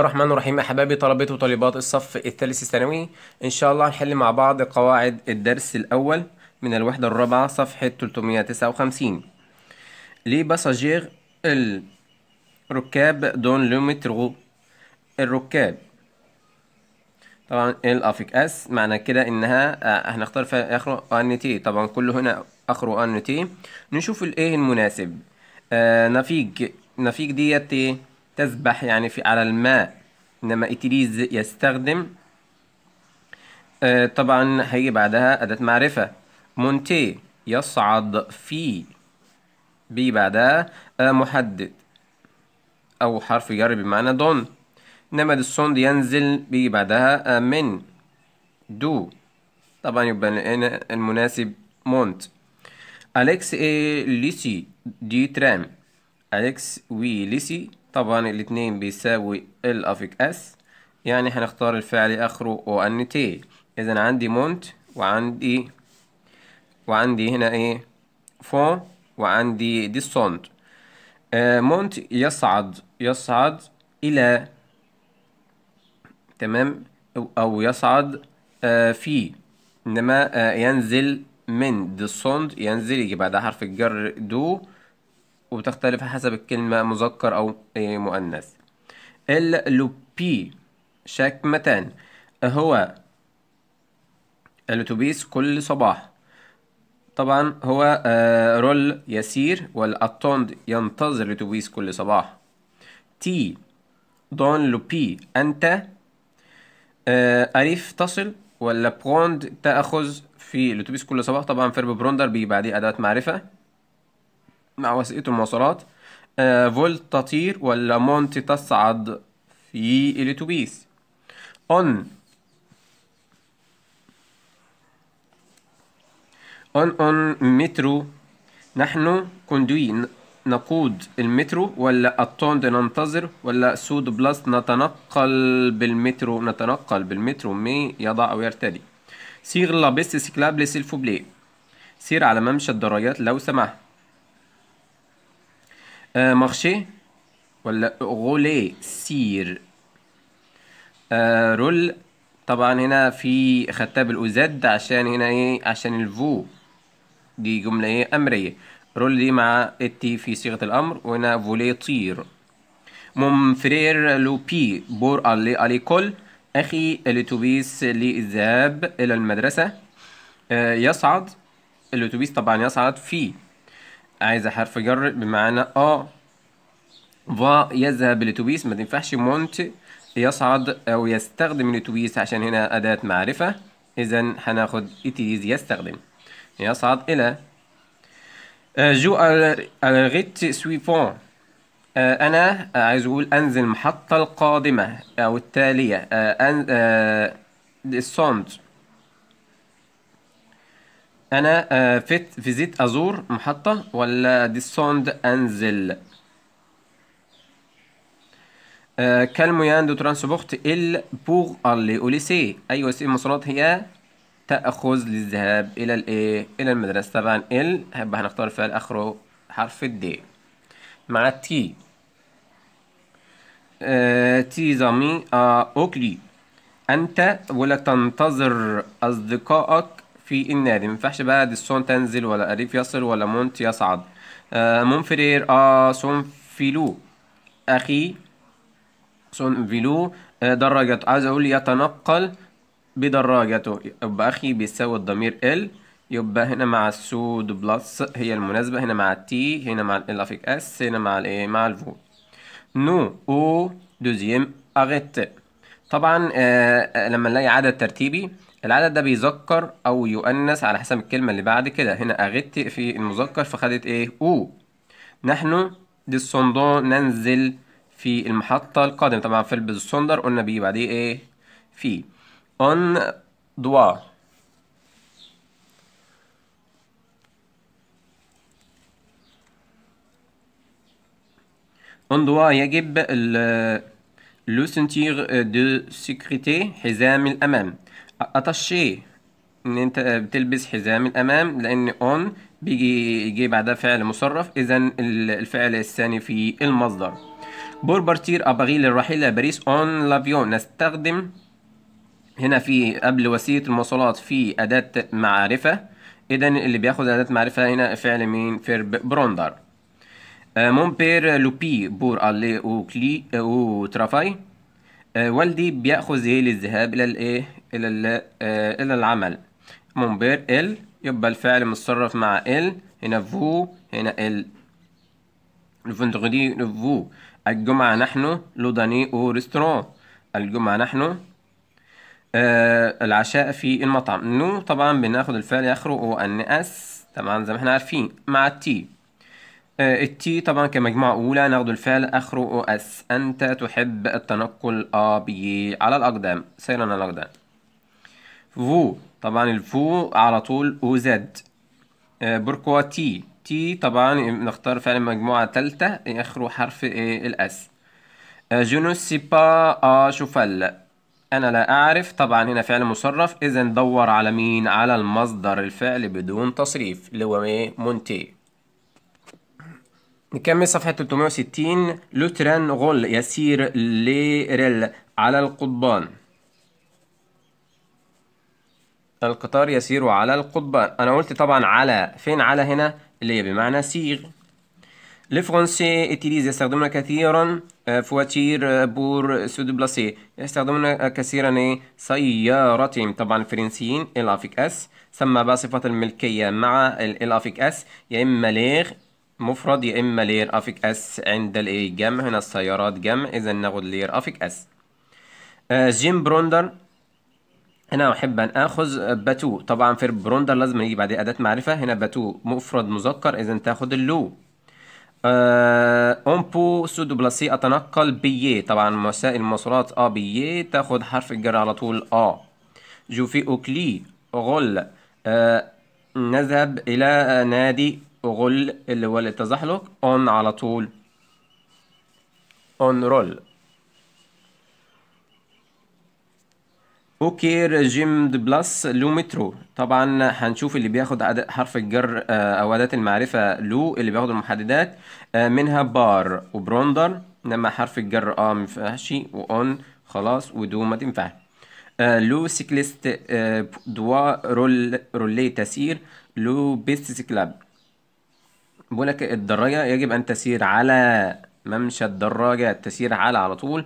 الرحمن الرحيم احبابي طلبه وطالبات الصف الثالث الثانوي ان شاء الله هنحل مع بعض قواعد الدرس الاول من الوحده الرابعه صفحه 359 لي باساجير الركاب دون لو مترو الركاب طبعا الافيك اس معنى كده انها آه، هنختار فيها اخره ان تي طبعا كله هنا اخره ان تي نشوف الايه المناسب آه نفيج نفيج ديت ايه تسبح يعني في على الماء إنما اتليز يستخدم آه طبعا هيجي بعدها أداة معرفة مونتي يصعد في بي بعدها آه محدد أو حرف جر بمعنى دون إنما الصند ينزل بيجي بعدها آه من دو طبعا يبقى هنا المناسب مونت أليكس إي ليسي دي ترام أليكس وي ليسي طبعا الاتنين بيساوي ال افيك اس يعني هنختار الفعل اخره او ان تي اذا عندي مونت وعندي وعندي هنا ايه فون وعندي دي سونت آه مونت يصعد يصعد الى تمام او يصعد آه في انما آه ينزل من دي ينزل يجي بعدها حرف الجر دو وتختلف حسب الكلمة مذكر أو إيه، مؤنث اللوبي شكمتان هو الأتوبيس كل صباح طبعا هو آه، رول يسير والأطوند ينتظر الأتوبيس كل صباح تي دون لوبي أنت آه، ألف تصل ولا بروند تأخذ في الأتوبيس كل صباح طبعا فيرب بروندر بيبقى عليه أدوات معرفة مع وثيقة المواصلات آه، فولت تطير ولا مونت تصعد في الاتوبيس on on on مترو نحن كوندوي نقود المترو ولا الطوند ننتظر ولا سود بلس نتنقل بالمترو نتنقل بالمترو مي يضع أو يرتدي سير لا سيكلاب سيكلابل بلي سير على ممشى الدراجات لو سمحت مارشي ولا غولي سير رول طبعا هنا في خدتها بالاوزد عشان هنا ايه عشان الفو دي جملة ايه امرية رول دي مع اتي في صيغة الامر وهنا فولي طير مون فرير لو بي بور الي اليكول اخي الاتوبيس للذهاب الى المدرسة euh, يصعد الاتوبيس طبعا يصعد في عايزة حرف جر بمعنى اه فا يذهب لتوبيس ما تنفعش مونت يصعد أو يستخدم لتوبيس عشان هنا أداة معرفة إذا هناخد إتيز يستخدم يصعد إلى آه، جو الغيت سويفون آه، أنا عايز أقول أنزل المحطة القادمة أو التالية أه, آه، انا آه، فيت فيزيت ازور محطه ولا ديسوند انزل آه، كل مويان دو ترانسبورت ال بوغ اللي او سي اي وسيله مواصلات هي تاخذ للذهاب الى الايه الى المدرسه طبعا ال هب هنختار فيها اخره حرف الدي مع تي تي آه، زامي اوكلي انت ولا تنتظر اصدقائك في النادي مينفعش بقى ديسون تنزل ولا أريف يصل ولا مونت يصعد آه مونفرير آه سون فيلو أخي سون فيلو آه دراجته عايز أقول يتنقل بدراجته يبقى أخي بيساوي الضمير ال يبقى هنا مع السود بلس هي المناسبة هنا مع التي هنا مع الافيك اس هنا مع الايه مع الفو نو او دوزيام اغيت طبعا آه لما نلاقي عدد ترتيبي العدد ده بيذكر او يؤنث على حسب الكلمه اللي بعد كده هنا اغت في المذكر فخدت ايه او نحن للصندون ننزل في المحطة القادمة طبعا في بالسندر قلنا بيه بعديه ايه في اون دوا اون دوا يجب لو سنتير دو سيكريتي حزام الأمام اتاشيه ان انت بتلبس حزام الامام لان اون بيجي يجي بعدها فعل مصرف اذا الفعل الثاني في المصدر بور بارتير ابغي للرحيل باريس اون لافيون نستخدم هنا في قبل وسيله المواصلات في اداه معرفه اذا اللي بياخد اداه معرفه هنا فعل مين فيرب بروندر مون بير لوبي بور الي او كلي او ترافاي والدي بياخذ ايه للذهاب الى الايه إلى آه، إلى العمل ممبير ال يبقى الفعل متصرف مع ال هنا فو هنا ال الفندغدي فو الجمعة نحن لوداني أو ريستورون الجمعة نحن آه العشاء في المطعم نو طبعا بناخد الفعل آخره أو أن أس طبعا زي ما احنا عارفين مع التي آه التي طبعا كمجموعة أولى ناخد الفعل آخره أو أس أنت تحب التنقل أبي آه، على الأقدام سيرا على الأقدام فو طبعا الفو على طول او زد آه، بركوا تي تي طبعا نختار فعلا مجموعة تالتة إيه، اخره حرف ايه الاس جو سيبا سي با شوفل انا لا اعرف طبعا هنا فعل مصرف اذا ندور على مين على المصدر الفعل بدون تصريف اللي هو ايه مونتي نكمل صفحة 360 لوتران غول يسير ليرل على القضبان القطار يسير على القضبان أنا قلت طبعا على فين على هنا اللي هي بمعنى لي الفرنسي اتيليز يستخدمون كثيرا فواتير بور سو دو بلاسي يستخدمون كثيرا ايه سيارتهم طبعا الفرنسيين الافيك اس سمى بها صفة الملكية مع الافيك اس يا اما ليغ مفرد يا اما لير افيك اس عند الايه جمع هنا السيارات جمع اذا ناخد لير افيك اس جيم euh, بروندر هنا أحب أن آخذ باتو طبعا في البروندر لازم يجي بعد أداة معرفة هنا باتو مفرد مذكر إذا تاخد اللو آه أمبو سودو بلاسي أتنقل بيي إيه. طبعا مسائل المواصلات أ بيي إيه. تاخد حرف الجر على طول أ جوفي أوكلي غل آه نذهب إلى نادي غل اللي هو التزحلق أون على طول أون رول اوكي ريجيم دي بلس لو مترو طبعا هنشوف اللي بياخد عدد حرف الجر آه، او اداه المعرفه لو اللي بياخد المحددات آه، منها بار وبروندر انما حرف الجر اه ينفعش واون خلاص ودو ما تنفعش آه، لو سيكليست دوا رول رولي تسير لو بيست سيكلاب بقولك الدراجة يجب أن تسير على ممشى الدراجة تسير على على طول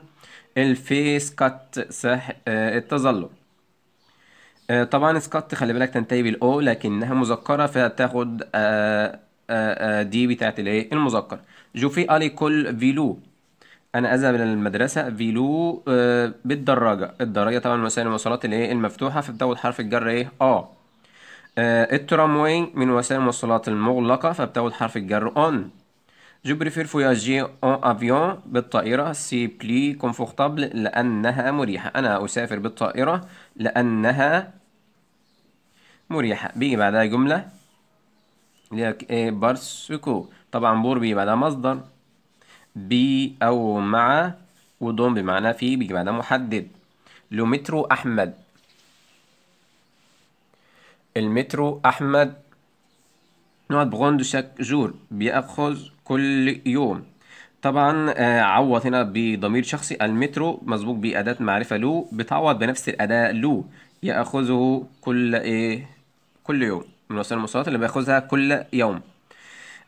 الفيس كات صح آه، التظلم آه، طبعا سكات خلي بالك تنتهي بالاو لكنها مذكره فتاخد آه، دي بتاعت الايه المذكر جوفي الي كل فيلو انا اذهب الى المدرسه فيلو بالدراجه الدراجه طبعا وسائل المواصلات الايه المفتوحه فبتاخد حرف الجر ايه اه الترامواي من وسائل المواصلات المغلقه فبتاخد حرف الجر اون جو بريفير فوياجي اون افيون بالطائرة سي بلي كونفورتابل لأنها مريحة أنا أسافر بالطائرة لأنها مريحة بيجي بعدها جملة ليك ايه بارسكو طبعا بور بيجي بعدها مصدر بي أو مع ودون بمعنى في بيجي بعدها محدد لو مترو أحمد المترو أحمد نقعد بغوند شاك جور بيأخذ كل يوم طبعا آه، عوض هنا بضمير شخصي المترو مسبوق بأداة معرفة لو بتعوض بنفس الأداة لو يأخذه كل إيه كل يوم من وسائل المواصلات اللي بياخذها كل يوم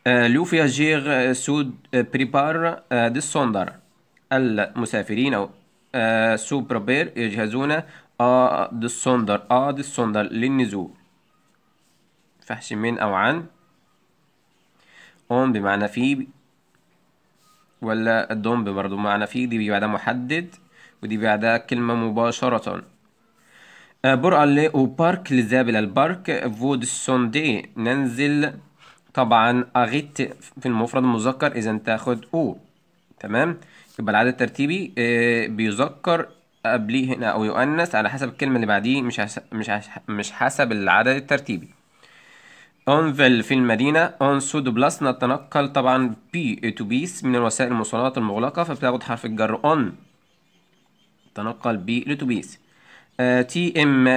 آه، لو فياجير آه، سود بريبار دي سوندر المسافرين أو سو بريبير يجهزون آ دي سوندر آ دي سوندر للنزول فحش من أو عن اون بمعنى في ولا الدون برضه معنى في دي بعدها محدد ودي بعدها كلمة مباشرة أه، برا لي او بارك لزابل البارك فود سوندي ننزل طبعا اغيت في المفرد المذكر اذا تاخد او تمام يبقى العدد الترتيبي أه، بيذكر قبليه هنا او يؤنث على حسب الكلمه اللي بعديه مش مش مش حسب العدد الترتيبي أنفل في المدينة أون سود بلس نتنقل طبعا بي تو بيس من وسائل المواصلات المغلقة فبتاخد حرف الجر أون تنقل بي بيس تي ام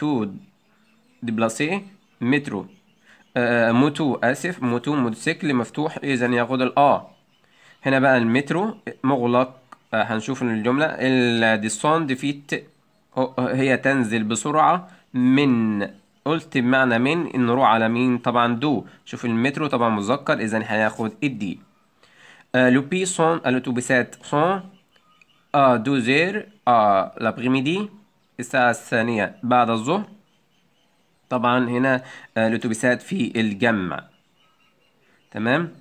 دي دبلاسي مترو آه، موتو آسف موتو موتوسيكل مفتوح إذا ياخد الأ هنا بقى المترو مغلق آه، هنشوف الجملة الديسون فيت هي تنزل بسرعة من قلت بمعنى من نروح على مين طبعا دو شوف المترو طبعا مذكر اذا هناخد الدي لو بي سون الاتوبيسات سون ا دوزير ا لابريميدي الساعة الثانية بعد الظهر طبعا هنا الاتوبيسات آه، في الجمع تمام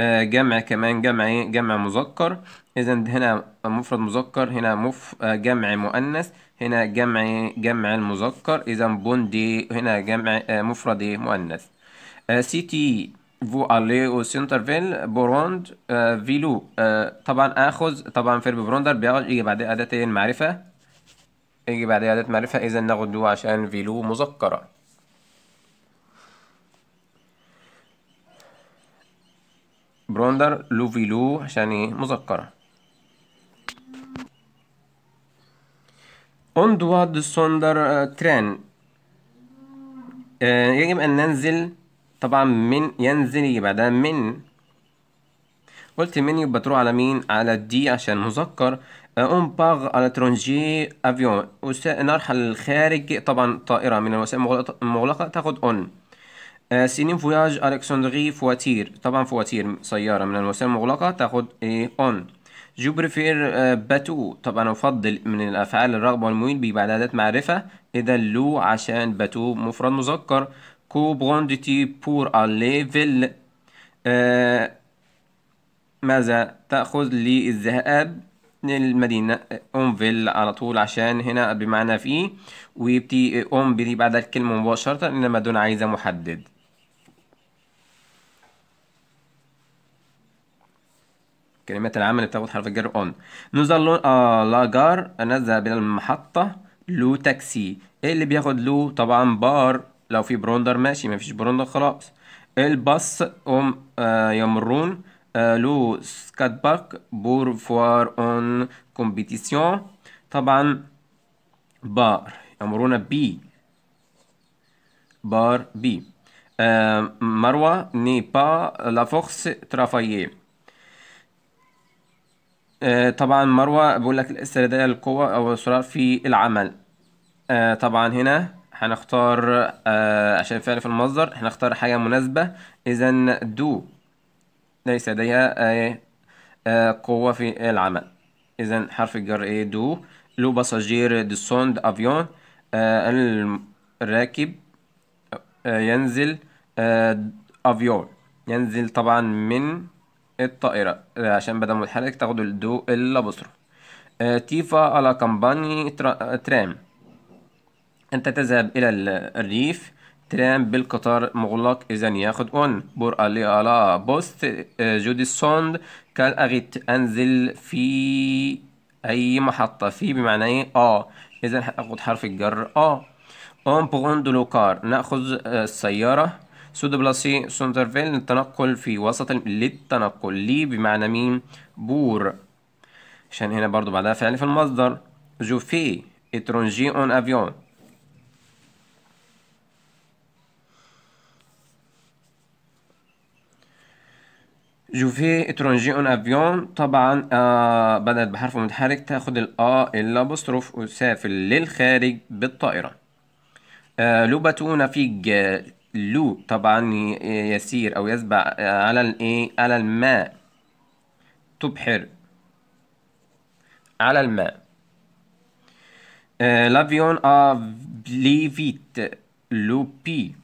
آه، جمع كمان جمع إيه؟ جمع مذكر اذا هنا مفرد مذكر هنا مف آه، جمع مؤنث هنا جمع جمع المذكر إذا بوندي هنا جمع آه، مفرد مؤنث آه، سيتي فو ألي أو سنترفيل بروند آه، فيلو طبعا آخذ طبعا فيرب بروندر بيجي يجي بعدها أداة المعرفة يجي بعدها أداة معرفة إذا ناخد دو عشان فيلو مذكرة بروندر لو فيلو عشان مذكره On doit descendre train يجب أن ننزل طبعا من ينزل يبقى ده من قلت من يبقى تروح على مين على دي عشان مذكر اون باغ على ترونجي افيون نرحل للخارج طبعا طائرة من الوسائل المغلقة تاخد اون آه، سينين فوياج الكسندري فواتير طبعا فواتير سيارة من الوسائل المغلقة تاخد ايه اون جبرفير باتو euh, طبعا أفضل من الأفعال الرغبة والمعين بيبقى اداه معرفة إذا لو عشان باتو مفرد مذكر كوبروندتي بور ألي فيل ماذا تأخذ للذهاب للمدينة أونفيل على طول عشان هنا بمعنى في ويبتي أون بدي بعد الكلمة مباشرة إنما دون عايزة محدد كلمات العمل اللي بتاخد حرف الجر اون نوزال آه لا نذهب إلى المحطة لو تاكسي إيه اللي بياخد لو طبعا بار لو في بروندر ماشي مفيش بروندر خلاص الباص هم آه يمرون آه لو سكات باك بور فوار اون كومبيتيسيون طبعا بار يمرون بي بار بي آه مروة ني با لا فورس ترافايي آه، طبعا مروة بيقول لك الاسترداد للقوة أو الإصرار في العمل آه، طبعا هنا هنختار آه، عشان فعل في المصدر هنختار حاجة مناسبة إذا دو ليس لديها قوة في العمل إذا حرف الجر إيه دو لو باساجير دي سوند أفيون الراكب ينزل أفيون ينزل طبعا من الطائرة عشان بدل تحرك تاخدوا الدو الابوستروف آه، تيفا على كامباني ترام أنت تذهب إلى الريف ترام بالقطار مغلق إذا ياخد أون بور ألي على بوست آه، جودي سوند كان أغيت أنزل في أي محطة في بمعنى إيه آه إذا هاخد حرف الجر آه أون بغون دو لوكار ناخذ آه، السيارة سود بلاسي سي سونترفيل للتنقل في وسط للتنقل لي بمعنى مين بور عشان هنا برضو بعدها فعل في المصدر جو في اترونجي اون افيون في اترونجي اون افيون طبعا آه بدأت بحرف متحرك تاخد الا الابوستروف وسافر للخارج بالطائرة آه في نافيج لو طبعا يسير أو يسبع آه، على الإيه على الماء تبحر على الماء لافيون ا بليفيت لو بي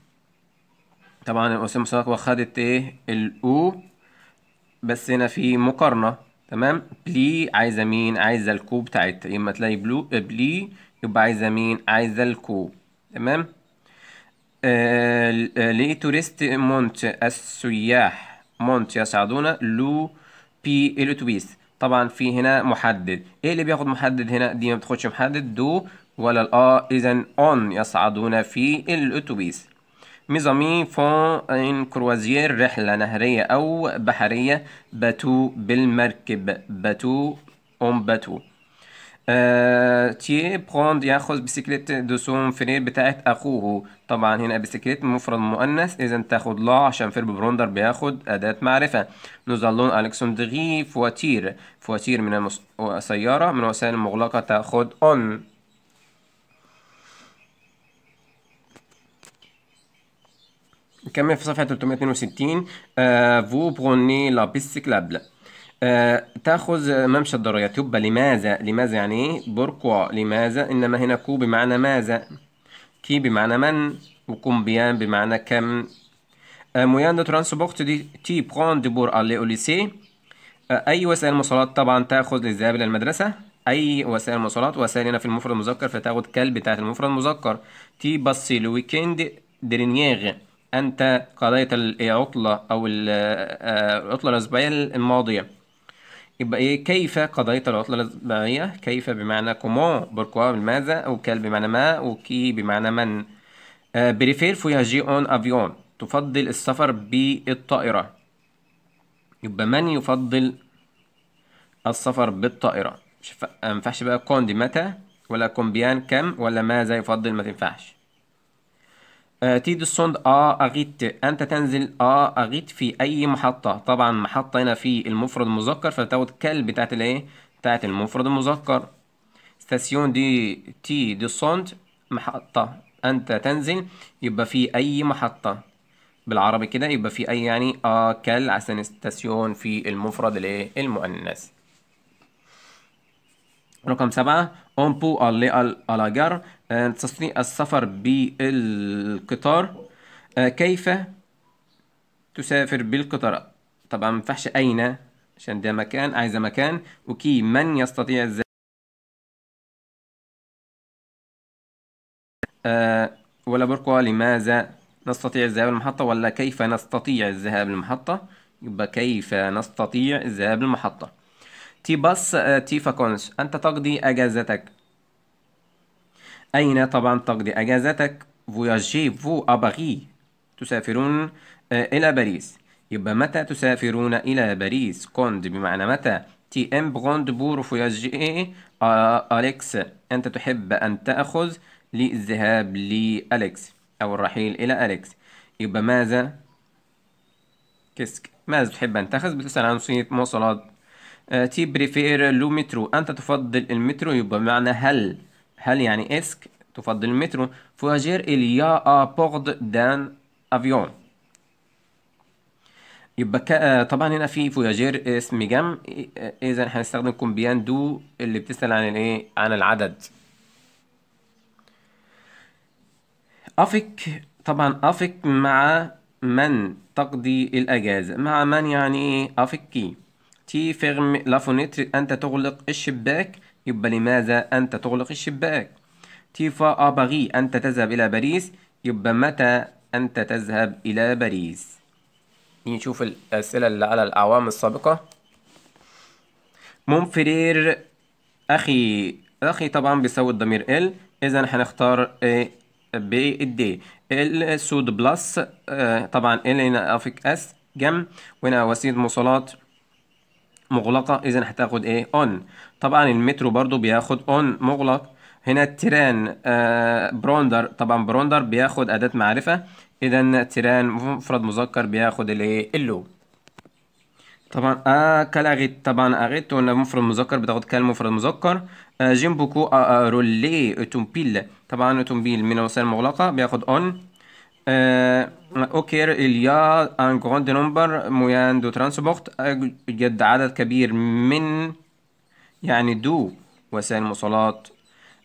طبعا الاسم المساق واخدت ايه الاو بس هنا في مقارنة تمام بلي عايزة مين عايزة الكو بتاعتها يا اما تلاقي بلو بلي آه، يبقى عايزة مين عايزة الكو تمام آه، لي توريست مونت السياح مونت يصعدون لو بي الاتوبيس طبعا في هنا محدد ايه اللي بياخد محدد هنا دي ما بتاخدش محدد دو ولا الا اذا اون يصعدون في الاتوبيس ميزامي فون ان كروازير رحلة نهرية أو بحرية باتو بالمركب باتو اون باتو آه، تي بروند ياخذ بسكليت دوسون فينيل بتاعت اخوه طبعا هنا بسكليت مفرد مؤنث اذا تاخد لا عشان فيرب بروندر بياخد اداة معرفة نوزالون الكسندري فواتير فواتير من السياره سيارة من وسائل المغلقه تاخد اون نكمل في صفحة 362 فو بروني لا بيسيكلابل آه، تأخذ ممشى الضروريات يبقى لماذا لماذا يعني إيه لماذا إنما هنا كو بمعنى ماذا كي بمعنى من وكومبيان بمعنى كم مويان دو ترانسبورت دي تي بروند دي بور ألي اوليسي أي وسائل المواصلات طبعا تأخذ للذهاب إلى المدرسة أي وسائل مواصلات وسائل هنا في المفرد المذكر فتأخذ كل بتاعة المفرد المذكر تي بصي لويكند درينيغ أنت قضيت العطلة أو العطلة آه، الأسبوعية الماضية يبقى ايه كيف قضيت العطلة الأسبوعية؟ كيف بمعنى كومون بوركوا او وكال بمعنى ما وكي بمعنى من آه بريفير فوياجي اون افيون تفضل السفر بالطائرة يبقى من يفضل السفر بالطائرة ما ينفعش بقى كوندي متى ولا كومبيان كم ولا ماذا يفضل ما تنفعش آه، تيدي السوند اه اغيت انت تنزل اه اغيت في اي محطة طبعا محطة هنا في المفرد المذكر فتاخد كل بتاعت الايه بتاعت المفرد المذكر ستاسيون دي تي دي سوند محطة انت تنزل يبقى في اي محطة بالعربي كده يبقى في اي يعني اه كل عشان ستاسيون في المفرد الايه المؤنث رقم سبعة اون بو الي الاجر آه، تصنيع السفر بالقطار آه، كيف تسافر بالقطار طبعا ما ينفعش أين عشان ده مكان عايزة مكان وكي من يستطيع ذلك آه، ولا بركو لماذا نستطيع الذهاب للمحطة ولا كيف نستطيع الذهاب للمحطة يبقى كيف نستطيع الذهاب للمحطة تي باص تي فاكونس أنت تقضي أجازتك أين طبعا تقضي أجازتك فوياجي فو أباغي تسافرون آه، إلى باريس يبقى متى تسافرون إلى باريس كوند بمعنى متى تي ام بغوند بور فوياجي أليكس أنت تحب أن تأخذ للذهاب لأليكس أو الرحيل إلى أليكس يبقى ماذا كسك ماذا تحب أن تأخذ بتسأل عن صيغة مواصلات آه، تي بريفير لو مترو أنت تفضل المترو يبقى معنى هل هل يعني اسك تفضل المترو فواجير إليا أبورد دان أفيون يبقى آه، طبعا هنا في فواجير اسم جم اذا هنستخدم كومبيان دو اللي بتسأل عن الايه عن العدد افك طبعا افك مع من تقضي الاجازه مع من يعني ايه افكي تي فيرم لافونيتر انت تغلق الشباك يبقى لماذا أنت تغلق الشباك تيفا أباغي آه، أنت تذهب إلى باريس يبقى متى أنت تذهب إلى باريس نشوف الأسئلة اللي على الأعوام السابقة مونفرير أخي أخي طبعا بيساوي الضمير ال إذا هنختار ب الدي ال سود بلس آه، طبعا ال هنا أفك اس جم وهنا وسيلة مواصلات مغلقة إذا هتاخد إيه أون طبعا المترو برضو بياخد أون مغلق هنا التيران آه بروندر طبعا بروندر بياخد أداة معرفة إذا تيران مفرد مذكر بياخد الإيه اللو طبعا آه كالأغيت طبعا أغيت قلنا مفرد مذكر بتاخد كالمفرد مفرد مذكر آه جيمبوكو آه, آه، رولي أوتومبيل طبعا أوتومبيل من الوسائل المغلقة بياخد أون آه، اوكير إليا أن جراند نمبر مويان دو ترانسبورت جد عدد كبير من يعني دو وسائل المواصلات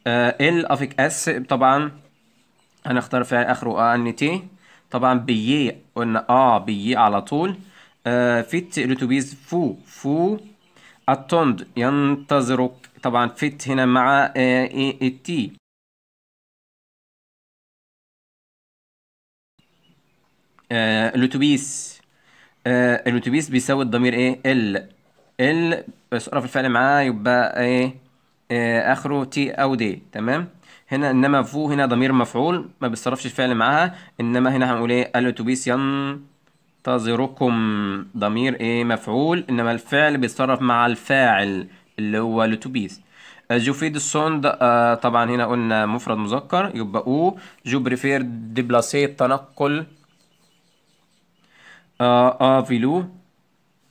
آه، ال افيك اس طبعا هنختار فعل اخره آه، ان تي طبعا بي قلنا اه بي على طول آه فيت لتوبيز فو فو اتوند ينتظرك طبعا فيت هنا مع آه تي آه الاتوبيس آه الاتوبيس بيساوي الضمير ايه ال ال في الفعل معاه يبقى ايه آه اخره تي او دي تمام هنا انما فو هنا ضمير مفعول ما بيصرفش الفعل معاها انما هنا هنقول ايه الاتوبيس ينتظركم ضمير ايه مفعول انما الفعل بيتصرف مع الفاعل اللي هو الاتوبيس آه، جوفيد السوند آه، طبعا هنا قلنا مفرد مذكر يبقى او جو بريفير ديبلاسي التنقل آه، آه، فيلو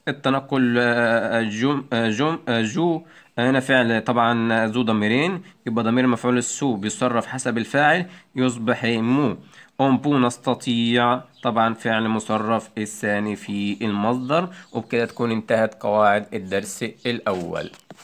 التنقل آه، جم جم جو هنا فعل طبعا ذو ضميرين يبقى ضمير مفعول السو بيصرف حسب الفاعل يصبح مو بو نستطيع طبعا فعل مصرف الثاني في المصدر وبكده تكون انتهت قواعد الدرس الأول